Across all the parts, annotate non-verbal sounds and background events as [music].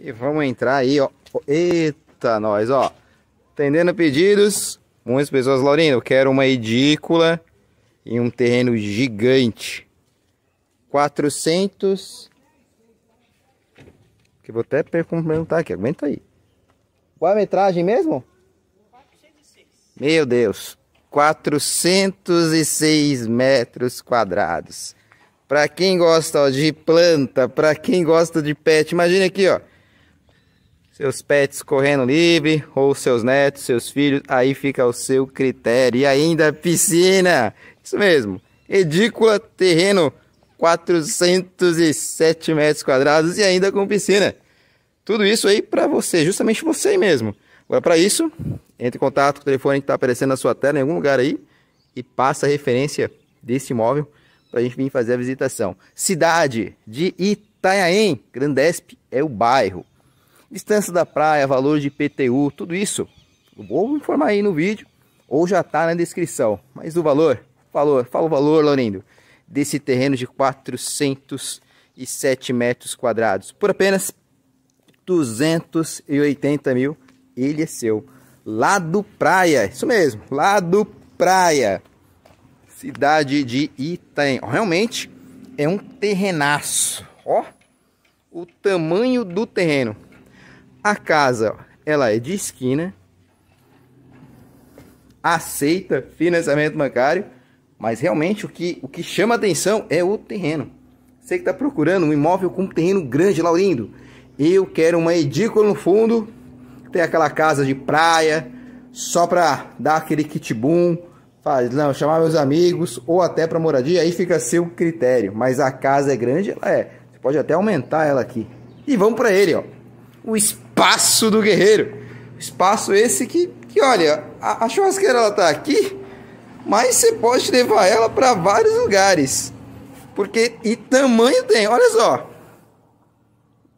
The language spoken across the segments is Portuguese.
E vamos entrar aí, ó. Eita, nós, ó. Atendendo pedidos. Muitas pessoas, Laurindo, eu quero uma edícula em um terreno gigante. 400... Que vou até perguntar aqui, aguenta aí. Qual a metragem mesmo? 406. Meu Deus. 406 metros quadrados. Para quem gosta ó, de planta, para quem gosta de pet, imagina aqui, ó seus pets correndo livre, ou seus netos, seus filhos, aí fica ao seu critério. E ainda piscina, isso mesmo, edícula, terreno 407 metros quadrados e ainda com piscina. Tudo isso aí para você, justamente você mesmo. Agora, para isso, entre em contato com o telefone que está aparecendo na sua tela em algum lugar aí e passa a referência desse imóvel para a gente vir fazer a visitação. Cidade de Itanhaém, Grandesp é o bairro distância da praia, valor de PTU, tudo isso. Vou informar aí no vídeo ou já está na descrição. Mas o valor, valor, fala o valor, Laurindo, desse terreno de 407 metros quadrados por apenas 280 mil. Ele é seu. Lá do Praia, isso mesmo, lá do Praia, cidade de Itaim. Realmente é um terrenaço. Ó, o tamanho do terreno. A casa, ela é de esquina, aceita financiamento bancário, mas realmente o que, o que chama atenção é o terreno. Você que está procurando um imóvel com um terreno grande, Laurindo, eu quero uma edícula no fundo, tem aquela casa de praia, só para dar aquele kit boom, faz, não, chamar meus amigos ou até para moradia, aí fica a seu critério. Mas a casa é grande, ela é. Você pode até aumentar ela aqui. E vamos para ele, ó. O espírito espaço do guerreiro. Espaço esse que, que olha, a, a churrasqueira ela tá aqui, mas você pode levar ela para vários lugares. Porque e tamanho tem, olha só.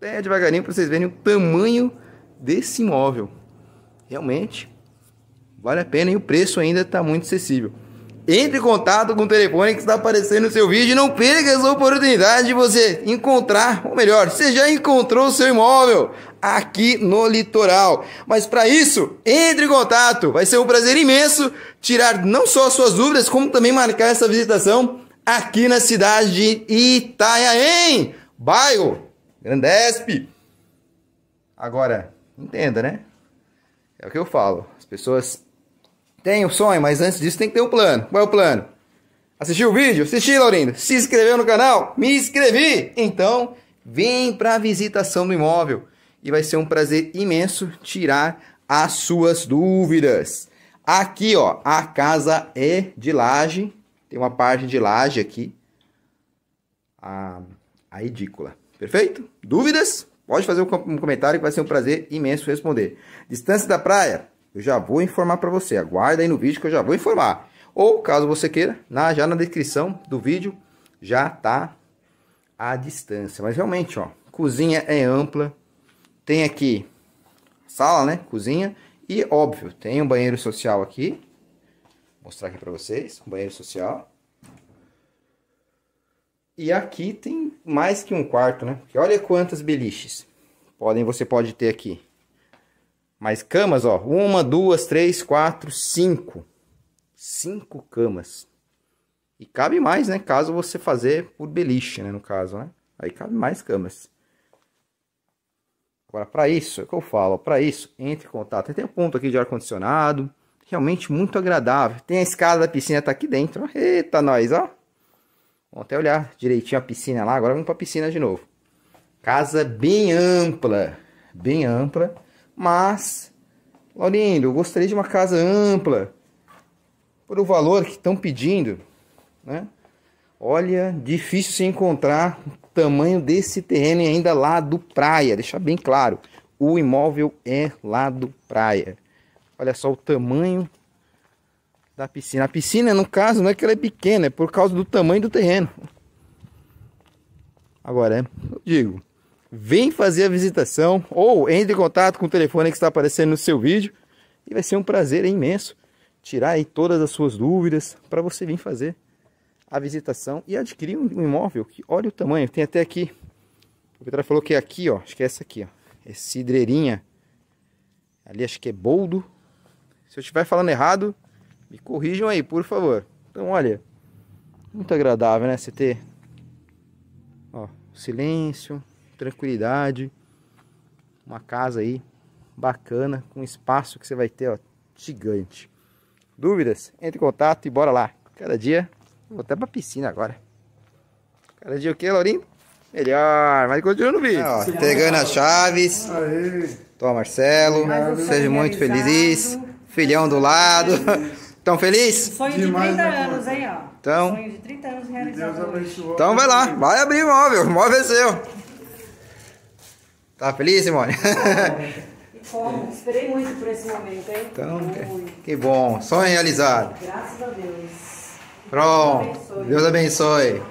É devagarinho para vocês verem o tamanho desse imóvel. Realmente vale a pena e o preço ainda está muito acessível. Entre em contato com o telefone que está aparecendo no seu vídeo e não perca essa oportunidade de você encontrar, ou melhor, você já encontrou o seu imóvel aqui no litoral. Mas para isso, entre em contato. Vai ser um prazer imenso tirar não só as suas dúvidas, como também marcar essa visitação aqui na cidade de Itaiaém, bairro Grandesp. Agora, entenda, né? É o que eu falo. As pessoas tem o sonho, mas antes disso tem que ter o um plano. Qual é o plano? Assistiu o vídeo? Assisti, Laurindo. Se inscreveu no canal? Me inscrevi! Então, vem para a visitação do imóvel e vai ser um prazer imenso tirar as suas dúvidas. Aqui, ó, a casa é de laje. Tem uma parte de laje aqui. A, a edícula. Perfeito? Dúvidas? Pode fazer um comentário que vai ser um prazer imenso responder. Distância da praia? Eu já vou informar para você. Aguarda aí no vídeo que eu já vou informar. Ou caso você queira, na, já na descrição do vídeo já tá a distância. Mas realmente, ó, cozinha é ampla. Tem aqui sala, né? Cozinha. E óbvio, tem um banheiro social aqui. Vou mostrar aqui para vocês. Um banheiro social. E aqui tem mais que um quarto, né? Porque olha quantas beliches podem você pode ter aqui. Mas camas, ó, uma, duas, três, quatro, cinco. Cinco camas. E cabe mais, né? Caso você fazer por beliche, né? No caso, né? Aí cabe mais camas. Agora, para isso, é o que eu falo, para isso, entre em contato. Tem um ponto aqui de ar-condicionado, realmente muito agradável. Tem a escada da piscina, tá aqui dentro. Eita, nós, ó. Vamos até olhar direitinho a piscina lá, agora vamos para a piscina de novo. Casa bem ampla, bem ampla. Mas, Laurindo, eu gostaria de uma casa ampla. Por o valor que estão pedindo, né? Olha, difícil se encontrar o tamanho desse terreno ainda lá do praia. Deixar bem claro, o imóvel é lá do praia. Olha só o tamanho da piscina. A piscina, no caso, não é que ela é pequena, é por causa do tamanho do terreno. Agora, eu digo, vem fazer a visitação ou entre em contato com o telefone que está aparecendo no seu vídeo e vai ser um prazer imenso tirar aí todas as suas dúvidas para você vir fazer a visitação e adquirir um imóvel que olha o tamanho, tem até aqui. O Petra falou que é aqui, ó, acho que é essa aqui, ó. É cidreirinha. Ali acho que é boldo. Se eu estiver falando errado, me corrijam aí, por favor. Então, olha, muito agradável, né? Você ter ó, silêncio, tranquilidade. Uma casa aí bacana, com espaço que você vai ter, ó, gigante. Dúvidas? Entre em contato e bora lá. Cada dia, vou até pra piscina agora. Cada dia o que, Laurindo? Melhor, mas continua no vídeo. Ah, ó, entregando as chaves. Tô Marcelo, seja muito feliz. Filhão do lado. [laughs] Tão feliz? Sonho de 30 né, anos, hein, ó. Então, Sonho de 30 anos realizado. Então vai lá, vai abrir imóvel, o imóvel é seu. Tá feliz, Simone? Esperei muito por esse momento, hein? Então, que, que bom. Sonho realizado. Graças a Deus. Pronto. Deus abençoe. Deus abençoe.